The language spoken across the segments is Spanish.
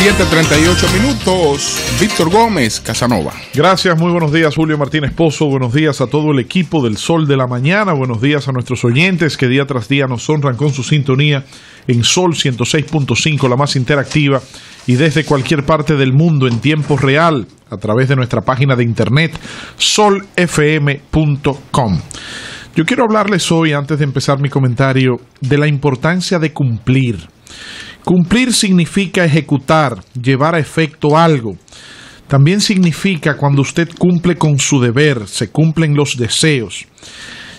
7:38 minutos. Víctor Gómez, Casanova. Gracias, muy buenos días, Julio Martínez Pozo. Buenos días a todo el equipo del Sol de la Mañana. Buenos días a nuestros oyentes que día tras día nos honran con su sintonía en Sol 106.5, la más interactiva, y desde cualquier parte del mundo en tiempo real a través de nuestra página de internet solfm.com. Yo quiero hablarles hoy, antes de empezar mi comentario, de la importancia de cumplir Cumplir significa ejecutar, llevar a efecto algo. También significa cuando usted cumple con su deber, se cumplen los deseos.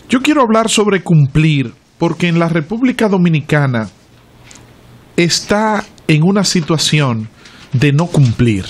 Yo quiero hablar sobre cumplir porque en la República Dominicana está en una situación de no cumplir.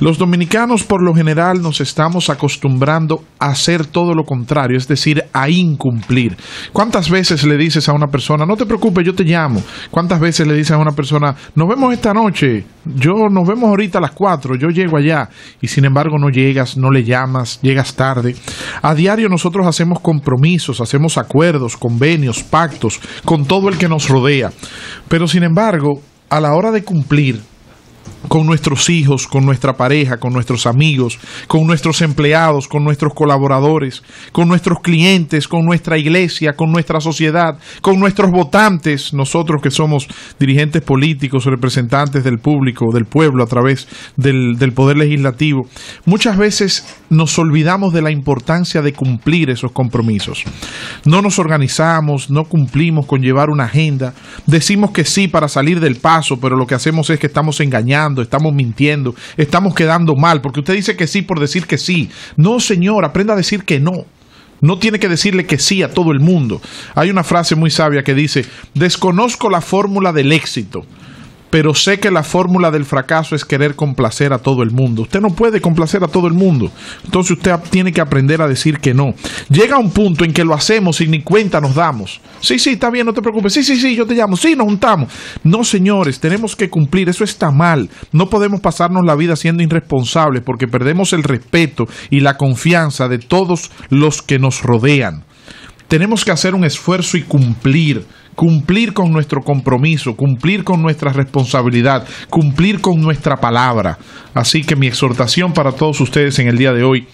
Los dominicanos por lo general nos estamos acostumbrando a hacer todo lo contrario, es decir, a incumplir. ¿Cuántas veces le dices a una persona, no te preocupes, yo te llamo? ¿Cuántas veces le dices a una persona, nos vemos esta noche, yo nos vemos ahorita a las 4, yo llego allá y sin embargo no llegas, no le llamas, llegas tarde? A diario nosotros hacemos compromisos, hacemos acuerdos, convenios, pactos con todo el que nos rodea. Pero sin embargo, a la hora de cumplir, con nuestros hijos, con nuestra pareja, con nuestros amigos, con nuestros empleados, con nuestros colaboradores, con nuestros clientes, con nuestra iglesia, con nuestra sociedad, con nuestros votantes, nosotros que somos dirigentes políticos, representantes del público, del pueblo a través del, poder legislativo. Muchas veces nos olvidamos de la importancia de cumplir esos compromisos. No nos organizamos, no cumplimos con llevar una agenda, decimos que sí para salir del paso, pero lo que hacemos es que estamos engañando estamos mintiendo, estamos quedando mal, porque usted dice que sí por decir que sí. No, señor, aprenda a decir que no. No tiene que decirle que sí a todo el mundo. Hay una frase muy sabia que dice, desconozco la fórmula del éxito, pero sé que la fórmula del fracaso es querer complacer a todo el mundo. Usted no puede complacer a todo el mundo. Entonces usted tiene que aprender a decir que no. Llega un punto en que lo hacemos y ni cuenta nos damos. Sí, sí, está bien, no te preocupes. Sí, sí, sí, yo te llamo. Sí, nos juntamos. No, señores, tenemos que cumplir. Eso está mal. No podemos pasarnos la vida siendo irresponsables porque perdemos el respeto y la confianza de todos los que nos rodean. Tenemos que hacer un esfuerzo y cumplir cumplir con nuestro compromiso, cumplir con nuestra responsabilidad, cumplir con nuestra palabra. Así que mi exhortación para todos ustedes en el día de hoy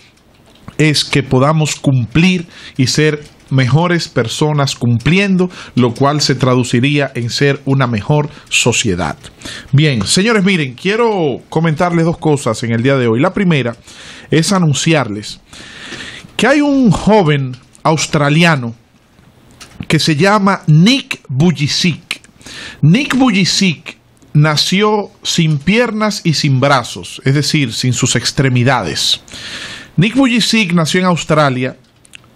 es que podamos cumplir y ser mejores personas cumpliendo, lo cual se traduciría en ser una mejor sociedad. Bien, señores, miren, quiero comentarles dos cosas en el día de hoy. La primera es anunciarles que hay un joven australiano que se llama Nick Bujicic. Nick Bujicic nació sin piernas y sin brazos, es decir, sin sus extremidades. Nick Bujicic nació en Australia.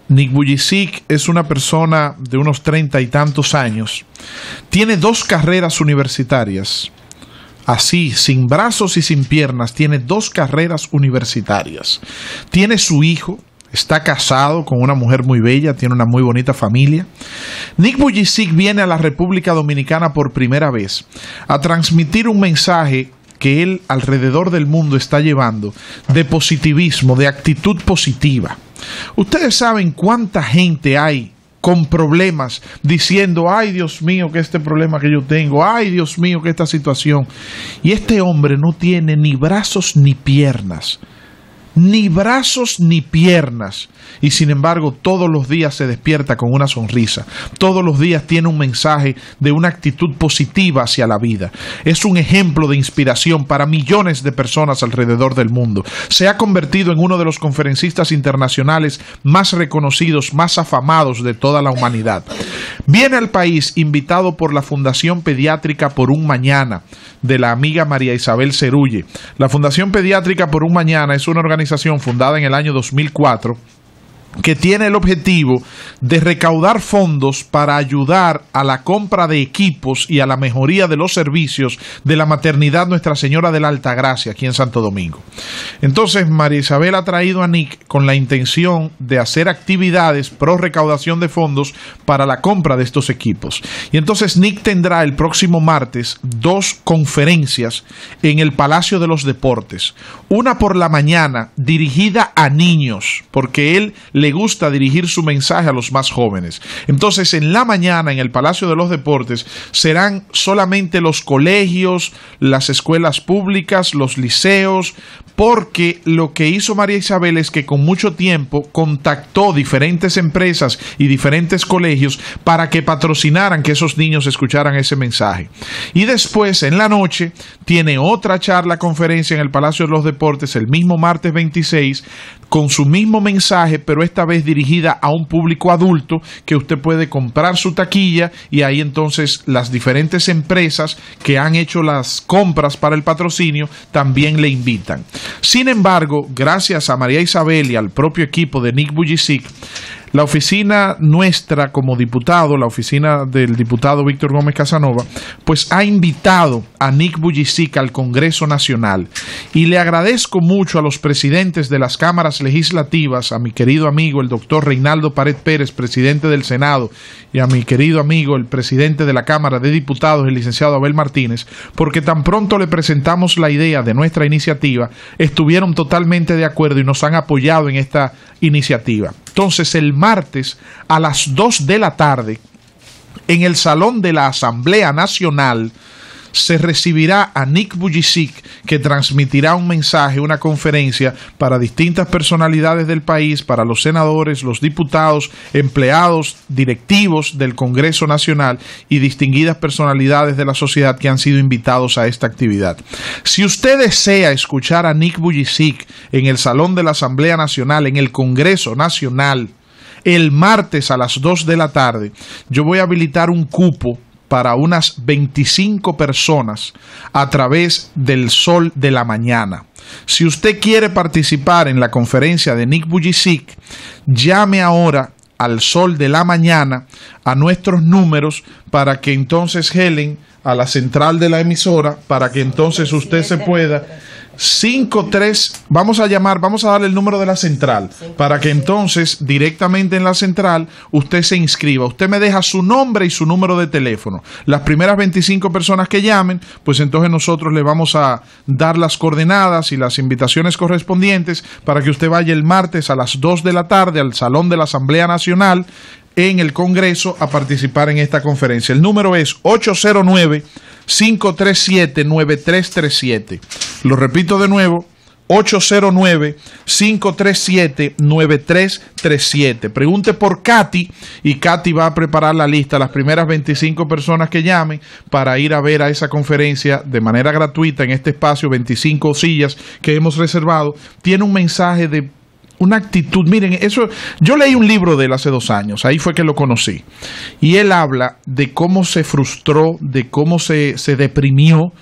Nick Bujicic es una persona de unos treinta y tantos años. Tiene dos carreras universitarias. Así, sin brazos y sin piernas, tiene dos carreras universitarias. Tiene su hijo, Está casado con una mujer muy bella, tiene una muy bonita familia. Nick Bujicic viene a la República Dominicana por primera vez a transmitir un mensaje que él alrededor del mundo está llevando de positivismo, de actitud positiva. Ustedes saben cuánta gente hay con problemas, diciendo, ay Dios mío, que este problema que yo tengo, ay Dios mío, que esta situación. Y este hombre no tiene ni brazos ni piernas ni brazos ni piernas, y sin embargo todos los días se despierta con una sonrisa, todos los días tiene un mensaje de una actitud positiva hacia la vida. Es un ejemplo de inspiración para millones de personas alrededor del mundo. Se ha convertido en uno de los conferencistas internacionales más reconocidos, más afamados de toda la humanidad. Viene al país invitado por la Fundación Pediátrica por un Mañana de la amiga María Isabel Cerulle. La Fundación Pediátrica por un Mañana es una organización organización fundada en el año 2004 que tiene el objetivo de recaudar fondos para ayudar a la compra de equipos y a la mejoría de los servicios de la maternidad Nuestra Señora de la Alta Gracia aquí en Santo Domingo. Entonces, María Isabel ha traído a Nick con la intención de hacer actividades pro recaudación de fondos para la compra de estos equipos. Y entonces Nick tendrá el próximo martes dos conferencias en el Palacio de los Deportes. Una por la mañana dirigida a niños, porque él le gusta dirigir su mensaje a los más jóvenes. Entonces, en la mañana, en el Palacio de los Deportes, serán solamente los colegios, las escuelas públicas, los liceos, porque lo que hizo María Isabel es que con mucho tiempo contactó diferentes empresas y diferentes colegios para que patrocinaran que esos niños escucharan ese mensaje. Y después, en la noche, tiene otra charla, conferencia en el Palacio de los Deportes el mismo martes 26 con su mismo mensaje, pero es esta vez dirigida a un público adulto que usted puede comprar su taquilla y ahí entonces las diferentes empresas que han hecho las compras para el patrocinio también le invitan. Sin embargo, gracias a María Isabel y al propio equipo de Nick Bujicic, la oficina nuestra como diputado, la oficina del diputado Víctor Gómez Casanova, pues ha invitado a Nick Bullicic al Congreso Nacional. Y le agradezco mucho a los presidentes de las cámaras legislativas, a mi querido amigo el doctor Reinaldo Pared Pérez, presidente del Senado, y a mi querido amigo el presidente de la Cámara de Diputados, el licenciado Abel Martínez, porque tan pronto le presentamos la idea de nuestra iniciativa, estuvieron totalmente de acuerdo y nos han apoyado en esta iniciativa. Entonces el martes a las 2 de la tarde en el Salón de la Asamblea Nacional se recibirá a Nick Bujicic, que transmitirá un mensaje, una conferencia para distintas personalidades del país, para los senadores, los diputados, empleados, directivos del Congreso Nacional y distinguidas personalidades de la sociedad que han sido invitados a esta actividad. Si usted desea escuchar a Nick Bujicic en el Salón de la Asamblea Nacional, en el Congreso Nacional, el martes a las 2 de la tarde, yo voy a habilitar un cupo para unas 25 personas a través del sol de la mañana. Si usted quiere participar en la conferencia de Nick Bujicic, llame ahora al sol de la mañana a nuestros números para que entonces Helen a la central de la emisora para que entonces usted se pueda 53, vamos a llamar, vamos a darle el número de la central para que entonces directamente en la central usted se inscriba. Usted me deja su nombre y su número de teléfono. Las primeras 25 personas que llamen, pues entonces nosotros le vamos a dar las coordenadas y las invitaciones correspondientes para que usted vaya el martes a las 2 de la tarde al Salón de la Asamblea Nacional en el Congreso a participar en esta conferencia. El número es 809-537-9337. Lo repito de nuevo. 809-537-9337. Pregunte por Katy y Katy va a preparar la lista, las primeras 25 personas que llamen para ir a ver a esa conferencia de manera gratuita en este espacio, 25 sillas que hemos reservado. Tiene un mensaje de una actitud. Miren, eso. Yo leí un libro de él hace dos años, ahí fue que lo conocí. Y él habla de cómo se frustró, de cómo se, se deprimió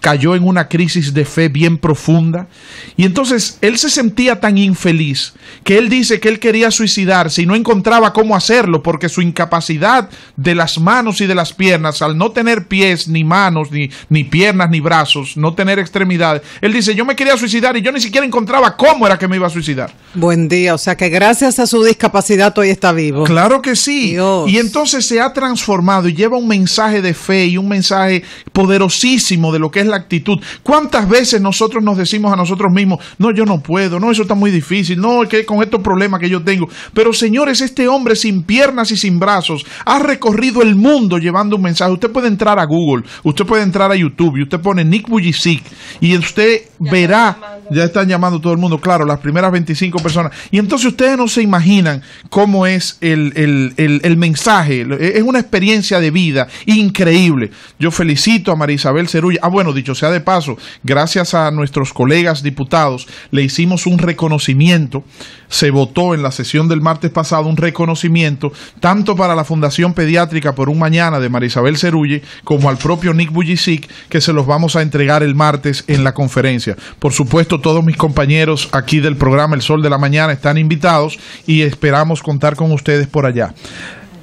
cayó en una crisis de fe bien profunda. Y entonces él se sentía tan infeliz que él dice que él quería suicidarse y no encontraba cómo hacerlo porque su incapacidad de las manos y de las piernas, al no tener pies, ni manos, ni, piernas, ni brazos, no tener extremidades, él dice, yo me quería suicidar y yo ni siquiera encontraba cómo era que me iba a suicidar. Buen día, o sea que gracias a su discapacidad hoy está vivo. Claro que sí. Y entonces se ha transformado y lleva un mensaje de fe y un mensaje poderosísimo de lo que es la actitud. ¿Cuántas veces nosotros nos decimos a nosotros mismos, no, yo no puedo, no, eso está muy difícil, no, que con estos problemas que yo tengo? Pero señores, este hombre sin piernas y sin brazos ha recorrido el mundo llevando un mensaje. Usted puede entrar a Google, usted puede entrar a YouTube y usted pone Nick Bujicic y usted verá, ya están llamando todo el mundo, claro, las primeras 25 personas. Y entonces ustedes no se imaginan cómo es el, mensaje, es una experiencia de vida increíble. Yo felicito a María Isabel Cerulla. Ah, bueno, dicho sea de paso, gracias a nuestros colegas diputados, le hicimos un reconocimiento, se votó en la sesión del martes pasado un reconocimiento, tanto para la Fundación Pediátrica por un Mañana de Marisabel Cerulle, como al propio Nick Bujicic, que se los vamos a entregar el martes en la conferencia. Por supuesto, todos mis compañeros aquí del programa El Sol de la Mañana están invitados y esperamos contar con ustedes por allá.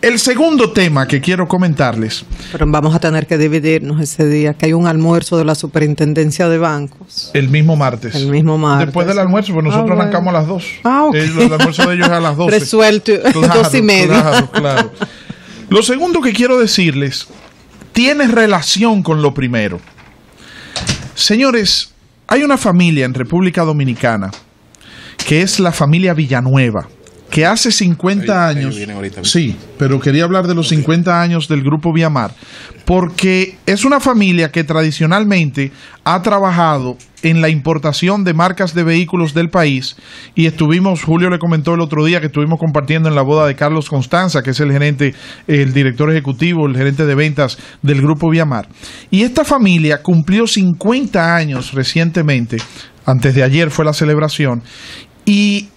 El segundo tema que quiero comentarles. Pero vamos a tener que dividirnos ese día, que hay un almuerzo de la superintendencia de bancos. El mismo martes. El mismo martes. Después del almuerzo, pues nosotros ah, arrancamos a las dos. Ah, ok. el, almuerzo de ellos es a las dos. Resuelto, dos y media. claro. Lo segundo que quiero decirles tiene relación con lo primero. Señores, hay una familia en República Dominicana que es la familia Villanueva que hace 50 años, sí, pero quería hablar de los 50 años del grupo Viamar, porque es una familia que tradicionalmente ha trabajado en la importación de marcas de vehículos del país y estuvimos, Julio le comentó el otro día que estuvimos compartiendo en la boda de Carlos Constanza, que es el gerente, el director ejecutivo, el gerente de ventas del grupo Viamar. Y esta familia cumplió 50 años recientemente, antes de ayer fue la celebración, y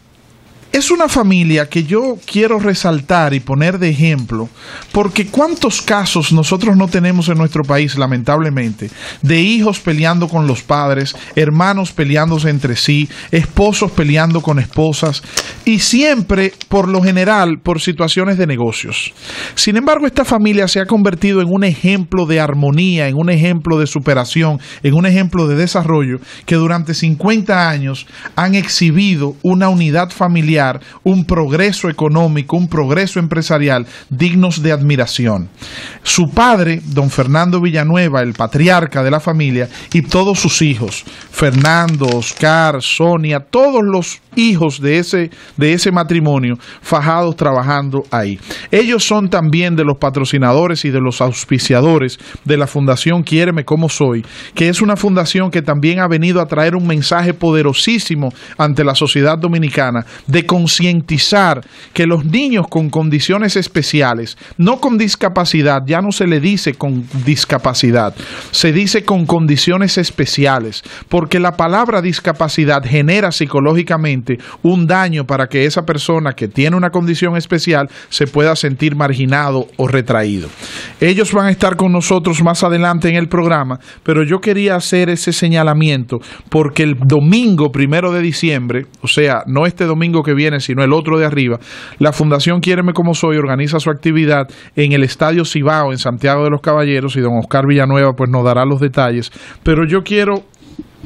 es una familia que yo quiero resaltar y poner de ejemplo, porque cuántos casos nosotros no tenemos en nuestro país, lamentablemente, de hijos peleando con los padres, hermanos peleándose entre sí, esposos peleando con esposas, y siempre, por lo general, por situaciones de negocios. Sin embargo, esta familia se ha convertido en un ejemplo de armonía, en un ejemplo de superación, en un ejemplo de desarrollo, que durante 50 años han exhibido una unidad familiar un progreso económico, un progreso empresarial dignos de admiración. Su padre, don Fernando Villanueva, el patriarca de la familia, y todos sus hijos, Fernando, Oscar, Sonia, todos los hijos de ese, de ese matrimonio fajados trabajando ahí. Ellos son también de los patrocinadores y de los auspiciadores de la Fundación Quiéreme como soy, que es una fundación que también ha venido a traer un mensaje poderosísimo ante la sociedad dominicana de concientizar que los niños con condiciones especiales, no con discapacidad, ya no se le dice con discapacidad, se dice con condiciones especiales, porque la palabra discapacidad genera psicológicamente un daño para que esa persona que tiene una condición especial se pueda sentir marginado o retraído. Ellos van a estar con nosotros más adelante en el programa, pero yo quería hacer ese señalamiento porque el domingo primero de diciembre, o sea, no este domingo que viene, sino el otro de arriba, la Fundación Quiéreme Como Soy organiza su actividad en el Estadio Cibao, en Santiago de los Caballeros, y don Oscar Villanueva pues nos dará los detalles, pero yo quiero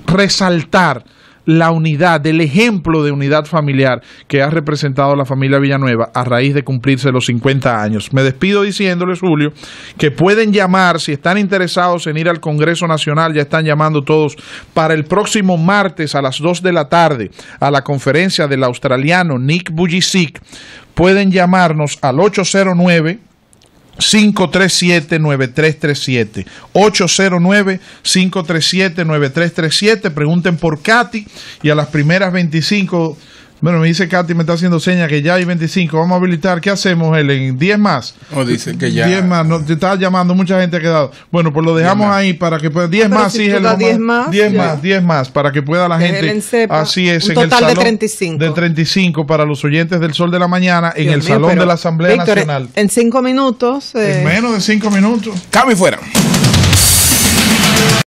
resaltar la unidad, el ejemplo de unidad familiar que ha representado la familia Villanueva a raíz de cumplirse los 50 años. Me despido diciéndoles, Julio, que pueden llamar si están interesados en ir al Congreso Nacional, ya están llamando todos, para el próximo martes a las 2 de la tarde a la conferencia del australiano Nick Bujicic. Pueden llamarnos al 809 537-9337. 809-537-9337. Pregunten por Katy y a las primeras 25 bueno, me dice Katy, me está haciendo seña que ya hay 25. Vamos a habilitar. ¿Qué hacemos, Helen? 10 más. O dice que ya. 10 más. No, te está llamando, mucha gente ha quedado. Bueno, pues lo dejamos ahí para que pueda. 10 ah, más, sí, Helen. 10 más. 10 más, 10 más, para que pueda la gente. Sepa. Así es, Un en total el salón. de 35. De 35 para los oyentes del Sol de la Mañana en el Salón de la Asamblea Nacional. En 5 minutos. Eh. En menos de 5 minutos. Cami fuera.